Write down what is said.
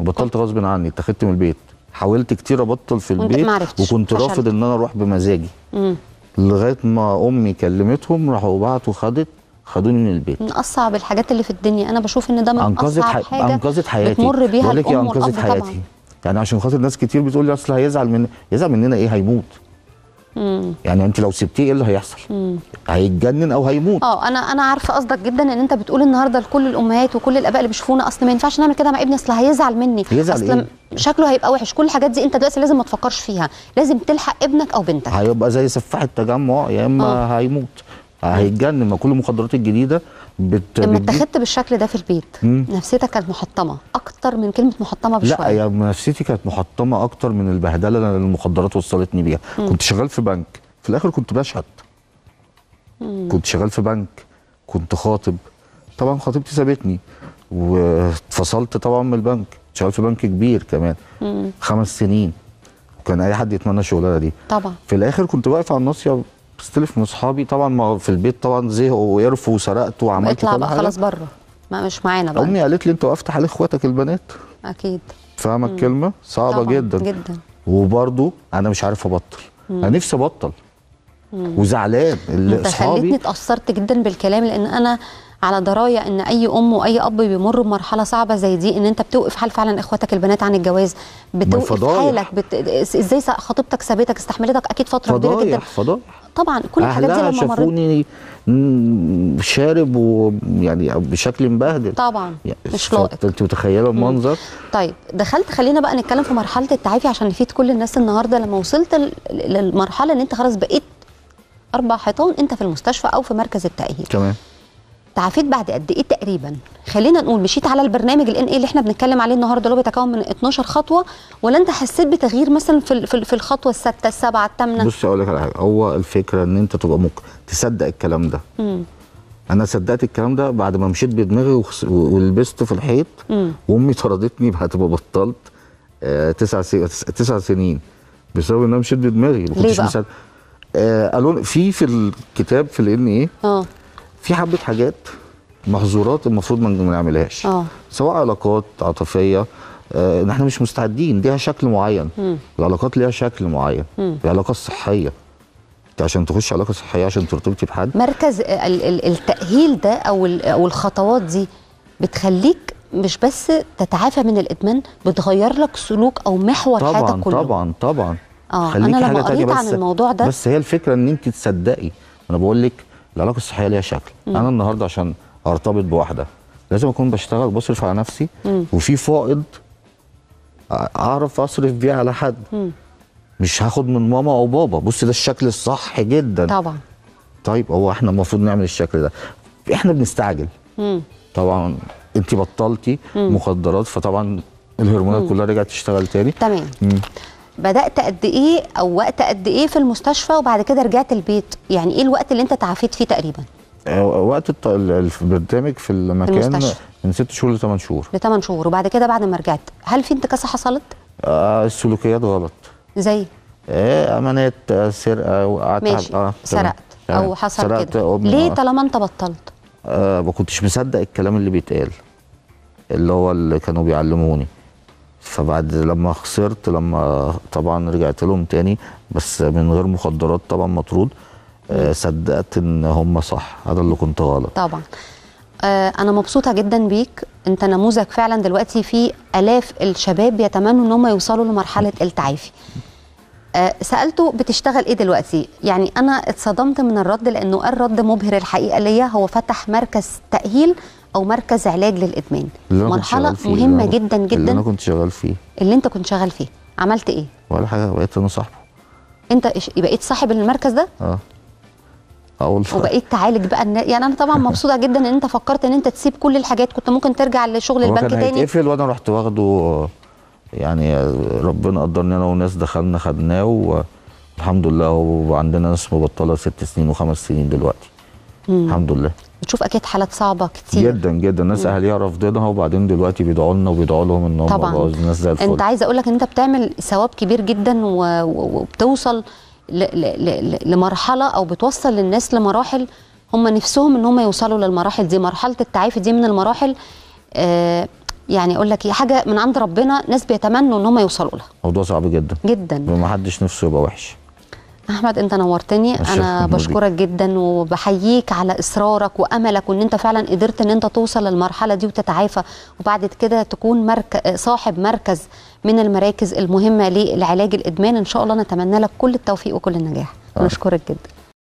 بطلت غصب عني اتخذت من البيت حاولت كتير ابطل في البيت وكنت رافض ان انا اروح بمزاجي مم. لغايه ما امي كلمتهم راحوا بعتوا خدت خدوني من البيت من اصعب الحاجات اللي في الدنيا انا بشوف ان ده من أنقذت اصعب حاجه انقذت حياتي بتمر بيها إيه، الام انقذت حياتي طبعا. يعني عشان خاطر ناس كتير بتقول لي اصل هيزعل من يزعل مننا ايه هيموت مم. يعني انت لو سبتيه ايه اللي هيحصل مم. هيتجنن او هيموت اه انا انا عارفه قصدك جدا ان انت بتقول النهارده لكل الامهات وكل الاباء اللي بيشوفونا اصل ما ينفعش نعمل كده مع ابني اصل هيزعل مني هيزعل اصل إيه؟ شكله هيبقى وحش كل الحاجات دي انت دلوقتي لازم ما تفكرش فيها لازم تلحق ابنك او بنتك هيبقى زي سفاح التجمع يا اما اه. هيموت هيتجنن ما كل المخدرات الجديده بت... لما اتخذت بالشكل ده في البيت مم. نفسيتك كانت محطمه اكتر من كلمه محطمه بشويه لا يا نفسيتي كانت محطمه اكتر من البهدله اللي المخدرات وصلتني بيها مم. كنت شغال في بنك في الاخر كنت بشهد مم. كنت شغال في بنك كنت خاطب طبعا خطيبتي سابتني واتفصلت طبعا من البنك شغال في بنك كبير كمان مم. خمس سنين كان اي حد يتمنى الشغلانه دي طبعا في الاخر كنت واقف على الناصيه بستلف من اصحابي طبعا ما في البيت طبعا زهقوا وقرفوا وسرقت وعملت كل حاجه اطلع بقى خلاص بره ما مش معانا بقى امي قالت لي انت وقفت حال اخواتك البنات اكيد فاهمه الكلمه صعبه جدا جدا وبرده انا مش عارف ابطل مم. انا نفسي ابطل وزعلان اللي انت اصحابي خليتني اتاثرت جدا بالكلام لان انا على درايه ان اي ام واي اب بيمر بمرحله صعبه زي دي ان انت بتوقف حال فعلا اخواتك البنات عن الجواز بتوقف حالك بت... ازاي خطيبتك سابتك استحملتك اكيد فتره كبيره جدا فضايح فضايح طبعا كل الحاجات دي لما شافوني شارب ويعني بشكل مبهدل طبعا يعني مش لائق انت متخيله المنظر طيب دخلت خلينا بقى نتكلم في مرحله التعافي عشان نفيد كل الناس النهارده لما وصلت للمرحله ان انت خلاص بقيت اربع حيطان انت في المستشفى او في مركز التاهيل تمام تعافيت بعد قد ايه تقريبا خلينا نقول مشيت على البرنامج الان ايه اللي احنا بنتكلم عليه النهارده اللي هو بيتكون من 12 خطوه ولا انت حسيت بتغيير مثلا في في الخطوه السادسه السابعه الثامنه بص اقول لك على حاجه هو الفكره ان انت تبقى ممكن تصدق الكلام ده مم. انا صدقت الكلام ده بعد ما مشيت بدماغي ولبست في الحيط مم. وامي طردتني هتبقى بطلت آه تسع تسع سنين بسبب ان انا مشيت بدماغي ليه بقى؟ مصدق آه قالوا في في الكتاب في الان ايه اه في حبه حاجات محظورات المفروض ما نعملهاش آه. سواء علاقات عاطفيه آه ان احنا مش مستعدين ليها شكل معين مم. العلاقات ليها شكل معين العلاقه الصحيه انت عشان تخش علاقه صحيه عشان ترتبطي بحد مركز آه، التاهيل ده او او الخطوات دي بتخليك مش بس تتعافى من الادمان بتغير لك سلوك او محور حياتك كله طبعا طبعا طبعا اه انا لما قريت عن الموضوع ده بس هي الفكره ان انت تصدقي انا بقول لك العلاقه الصحيه ليها شكل مم. انا النهارده عشان ارتبط بواحده لازم اكون بشتغل بصرف على نفسي مم. وفي فائض اعرف اصرف بيه على حد مم. مش هاخد من ماما او بابا بص ده الشكل الصح جدا طبعا طيب هو احنا المفروض نعمل الشكل ده احنا بنستعجل مم. طبعا انت بطلتي مخدرات فطبعا الهرمونات مم. كلها رجعت تشتغل تاني تمام بدات قد ايه او وقت قد ايه في المستشفى وبعد كده رجعت البيت يعني ايه الوقت اللي انت تعافيت فيه تقريبا آه، وقت البرنامج في المكان المستشفى. من ست شهور لثمان شهور لثمان شهور وبعد كده بعد ما رجعت هل في انتكاسه حصلت آه السلوكيات غلط زي ايه امانات آه، سرقه وقعت آه، ماشي آه سرقت او حصل كده ليه طالما انت بطلت آه ما كنتش مصدق الكلام اللي بيتقال اللي هو اللي كانوا بيعلموني فبعد لما خسرت لما طبعا رجعت لهم تاني بس من غير مخدرات طبعا مطرود آه، صدقت ان هم صح هذا اللي كنت غلط طبعا آه، انا مبسوطه جدا بيك انت نموذج فعلا دلوقتي في الاف الشباب يتمنوا ان هم يوصلوا لمرحله التعافي آه، سالته بتشتغل ايه دلوقتي يعني انا اتصدمت من الرد لانه قال رد مبهر الحقيقه ليا هو فتح مركز تاهيل او مركز علاج للادمان مرحله مهمه فيه. جدا جدا اللي انا كنت شغال فيه اللي انت كنت شغال فيه عملت ايه ولا حاجه بقيت انا صاحبه انت بقيت صاحب المركز ده اه أقول وبقيت تعالج بقى النا... يعني انا طبعا مبسوطه جدا ان انت فكرت ان انت تسيب كل الحاجات كنت ممكن ترجع لشغل البنك تاني كان هيتقفل وانا رحت واخده يعني ربنا قدرني انا وناس دخلنا خدناه والحمد لله هو عندنا ناس مبطله ست سنين وخمس سنين دلوقتي مم. الحمد لله بتشوف اكيد حالات صعبه كتير جدا جدا ناس اهاليها رافضينها وبعدين دلوقتي بيدعوا لنا وبيدعوا لهم ان هم طبعا ناس زي الفل انت عايزه اقول لك ان انت بتعمل ثواب كبير جدا وبتوصل ل... ل... ل... لمرحله او بتوصل للناس لمراحل هم نفسهم ان هم يوصلوا للمراحل دي مرحله التعافي دي من المراحل آه يعني اقول لك إيه، حاجه من عند ربنا ناس بيتمنوا ان هم يوصلوا لها موضوع صعب جدا جدا ومحدش حدش نفسه يبقى وحش احمد انت نورتني انا بشكرك جدا وبحييك على اصرارك واملك وان انت فعلا قدرت ان انت توصل للمرحله دي وتتعافى وبعد كده تكون مرك... صاحب مركز من المراكز المهمه للعلاج الادمان ان شاء الله نتمنى لك كل التوفيق وكل النجاح بشكرك جدا